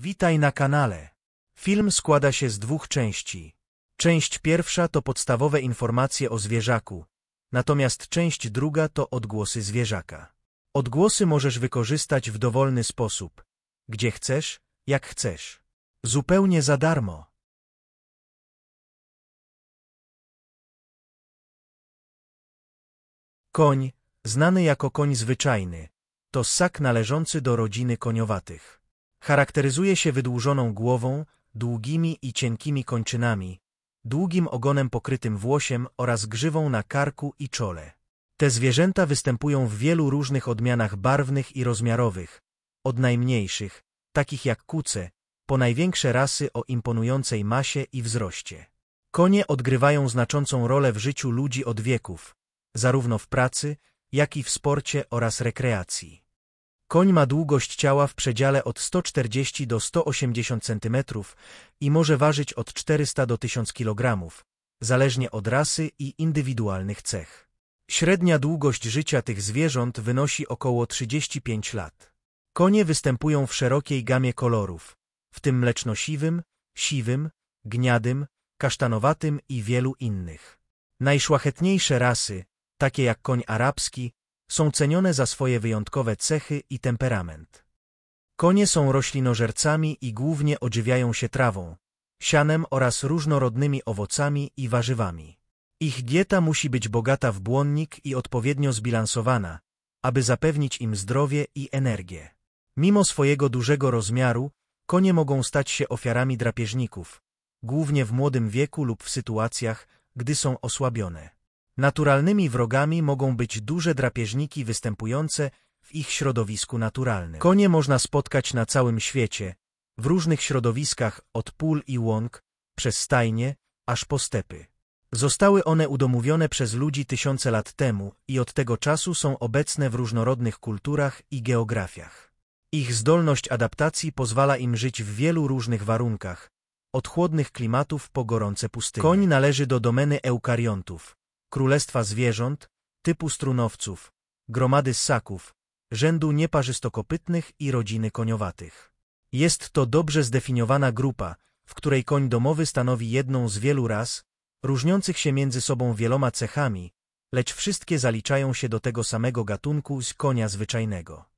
Witaj na kanale. Film składa się z dwóch części. Część pierwsza to podstawowe informacje o zwierzaku, natomiast część druga to odgłosy zwierzaka. Odgłosy możesz wykorzystać w dowolny sposób, gdzie chcesz, jak chcesz. Zupełnie za darmo. Koń, znany jako koń zwyczajny, to ssak należący do rodziny koniowatych. Charakteryzuje się wydłużoną głową, długimi i cienkimi kończynami, długim ogonem pokrytym włosiem oraz grzywą na karku i czole. Te zwierzęta występują w wielu różnych odmianach barwnych i rozmiarowych, od najmniejszych, takich jak kuce, po największe rasy o imponującej masie i wzroście. Konie odgrywają znaczącą rolę w życiu ludzi od wieków, zarówno w pracy, jak i w sporcie oraz rekreacji. Koń ma długość ciała w przedziale od 140 do 180 cm i może ważyć od 400 do 1000 kg, zależnie od rasy i indywidualnych cech. Średnia długość życia tych zwierząt wynosi około 35 lat. Konie występują w szerokiej gamie kolorów, w tym mlecznosiwym, siwym, gniadym, kasztanowatym i wielu innych. Najszłachetniejsze rasy, takie jak koń arabski, są cenione za swoje wyjątkowe cechy i temperament. Konie są roślinożercami i głównie odżywiają się trawą, sianem oraz różnorodnymi owocami i warzywami. Ich dieta musi być bogata w błonnik i odpowiednio zbilansowana, aby zapewnić im zdrowie i energię. Mimo swojego dużego rozmiaru, konie mogą stać się ofiarami drapieżników, głównie w młodym wieku lub w sytuacjach, gdy są osłabione. Naturalnymi wrogami mogą być duże drapieżniki występujące w ich środowisku naturalnym. Konie można spotkać na całym świecie, w różnych środowiskach od pól i łąk, przez stajnie, aż po stepy. Zostały one udomówione przez ludzi tysiące lat temu i od tego czasu są obecne w różnorodnych kulturach i geografiach. Ich zdolność adaptacji pozwala im żyć w wielu różnych warunkach, od chłodnych klimatów po gorące pustynie. Koń należy do domeny eukariontów, królestwa zwierząt, typu strunowców, gromady ssaków, rzędu nieparzystokopytnych i rodziny koniowatych. Jest to dobrze zdefiniowana grupa, w której koń domowy stanowi jedną z wielu ras, różniących się między sobą wieloma cechami, lecz wszystkie zaliczają się do tego samego gatunku z konia zwyczajnego.